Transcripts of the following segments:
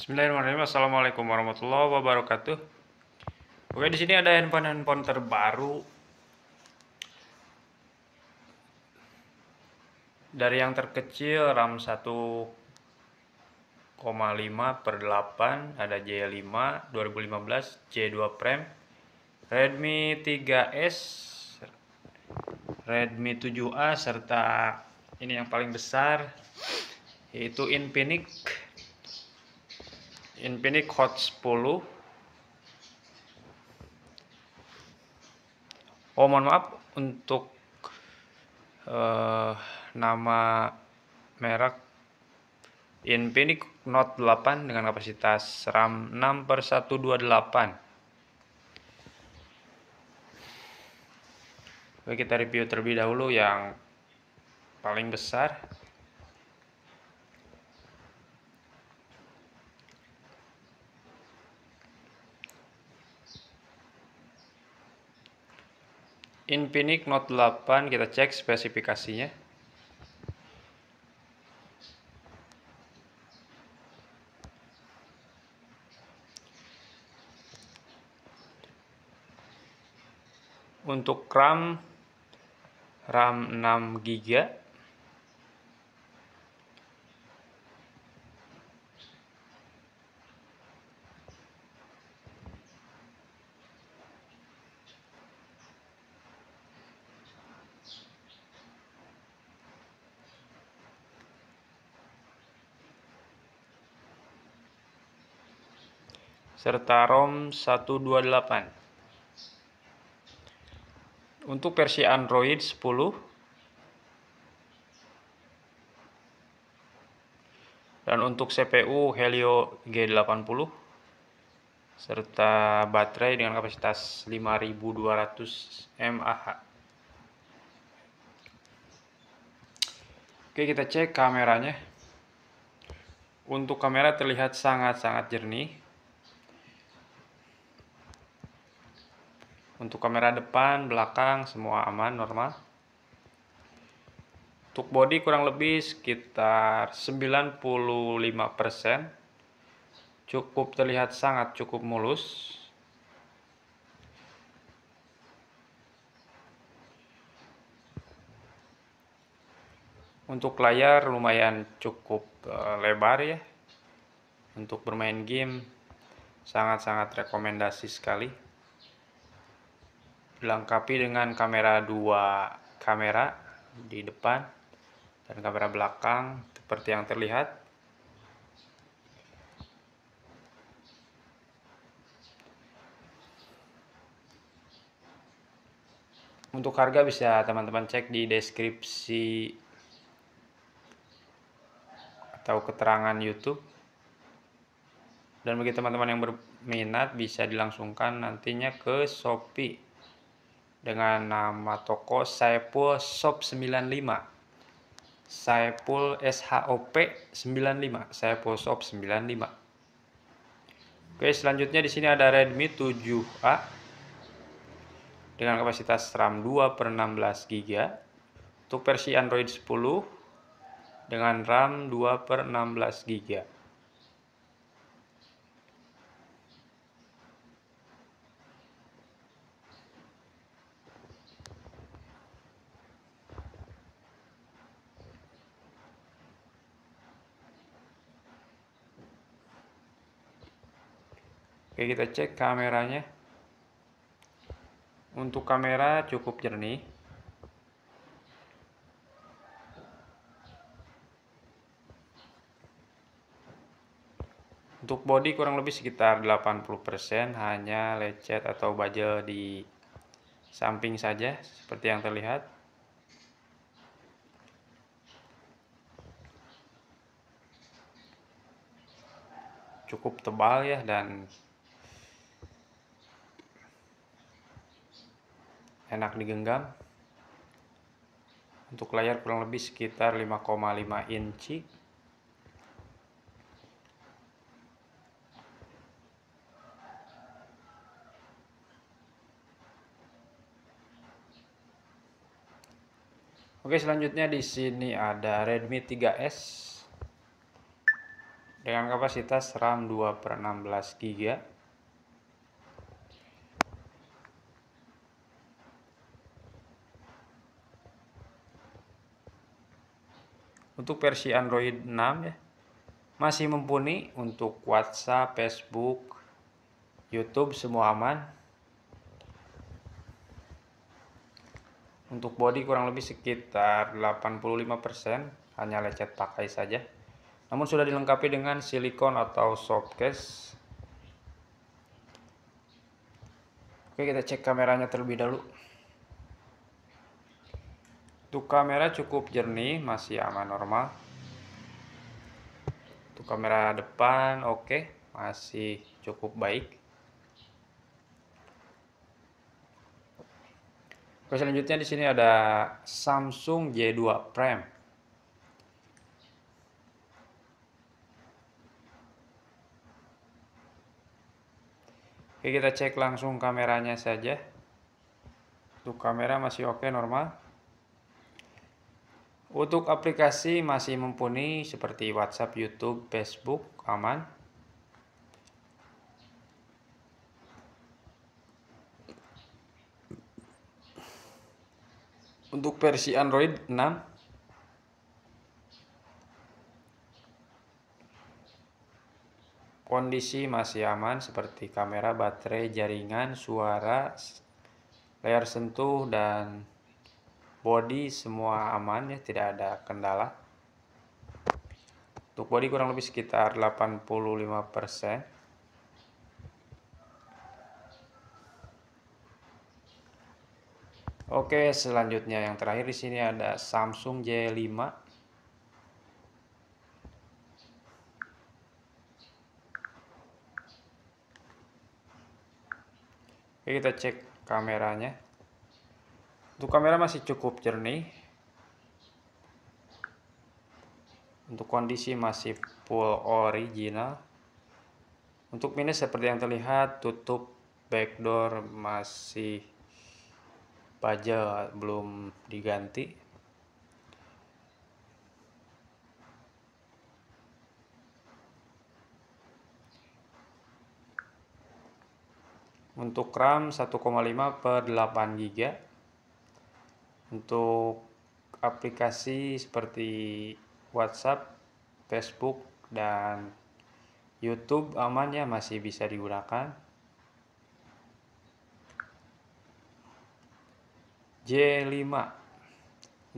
Bismillahirrahmanirrahim. Assalamualaikum warahmatullahi wabarakatuh. Oke, di sini ada handphone-handphone terbaru dari yang terkecil RAM 1,5 per 8 ada J5 2015 J2 Prime Redmi 3S Redmi 7A serta ini yang paling besar yaitu Infinix Infinix Hot 10 oh mohon maaf untuk uh, nama merek Infinix Note 8 dengan kapasitas RAM 6 per 128 Oke kita review terlebih dahulu yang paling besar Infinix Note 8 kita cek spesifikasinya untuk RAM RAM 6 GB serta ROM 128. Untuk versi Android 10 dan untuk CPU Helio G80 serta baterai dengan kapasitas 5200 mAh. Oke, kita cek kameranya. Untuk kamera terlihat sangat-sangat jernih Untuk kamera depan, belakang semua aman normal. Untuk body kurang lebih sekitar 95%. Cukup terlihat sangat cukup mulus. Untuk layar lumayan cukup eh, lebar ya. Untuk bermain game sangat-sangat rekomendasi sekali dilengkapi dengan kamera dua kamera di depan dan kamera belakang seperti yang terlihat Untuk harga bisa teman-teman cek di deskripsi atau keterangan YouTube. Dan bagi teman-teman yang berminat bisa dilangsungkan nantinya ke Shopee dengan nama toko Saipul Shop 95. Saipul SHOP 95, Saipul Shop 95. Oke, selanjutnya di sini ada Redmi 7A dengan kapasitas RAM 2 per 16 GB untuk versi Android 10 dengan RAM 2 per 16 GB. Oke kita cek kameranya untuk kamera cukup jernih untuk body kurang lebih sekitar 80% hanya lecet atau baja di samping saja seperti yang terlihat cukup tebal ya dan enak digenggam untuk layar kurang lebih sekitar 5,5 inci Oke, selanjutnya di sini ada Redmi 3S dengan kapasitas RAM 2/16 GB untuk versi Android 6 ya masih mumpuni untuk WhatsApp, Facebook, YouTube semua aman. Untuk body kurang lebih sekitar 85% hanya lecet pakai saja. Namun sudah dilengkapi dengan silikon atau soft case. Oke, kita cek kameranya terlebih dahulu. Untuk kamera cukup jernih, masih aman normal. Untuk kamera depan oke, okay, masih cukup baik. Oke, selanjutnya di sini ada Samsung J2 Prime. Oke, kita cek langsung kameranya saja. Untuk kamera masih oke okay, normal. Untuk aplikasi masih mumpuni seperti WhatsApp, YouTube, Facebook, aman. Untuk versi Android 6 kondisi masih aman seperti kamera, baterai, jaringan, suara, layar sentuh, dan body semua aman ya tidak ada kendala untuk body kurang lebih sekitar 85% Oke, selanjutnya yang terakhir di sini ada Samsung J5 Oke, kita cek kameranya. Untuk kamera masih cukup jernih. Untuk kondisi masih full original. Untuk minus seperti yang terlihat tutup backdoor masih baja belum diganti. Untuk RAM 1,5 per 8 GB untuk aplikasi seperti WhatsApp, Facebook, dan YouTube aman ya masih bisa digunakan. J5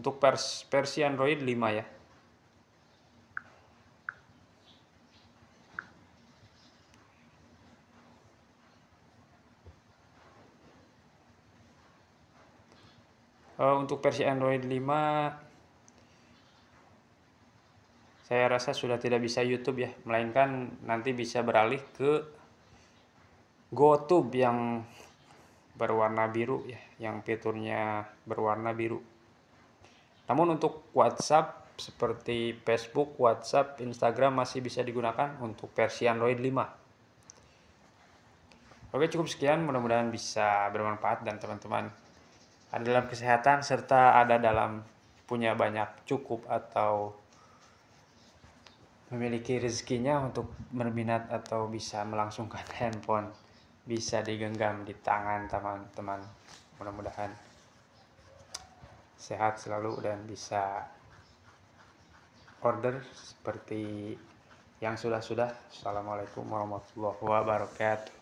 untuk versi Android 5 ya. untuk versi Android 5 saya rasa sudah tidak bisa YouTube ya, melainkan nanti bisa beralih ke GoTube yang berwarna biru ya, yang fiturnya berwarna biru. Namun untuk WhatsApp seperti Facebook, WhatsApp, Instagram masih bisa digunakan untuk versi Android 5. Oke cukup sekian mudah-mudahan bisa bermanfaat dan teman-teman ada dalam kesehatan serta ada dalam punya banyak cukup atau memiliki rezekinya untuk berminat atau bisa melangsungkan handphone bisa digenggam di tangan teman-teman mudah-mudahan sehat selalu dan bisa order seperti yang sudah-sudah assalamualaikum warahmatullahi wabarakatuh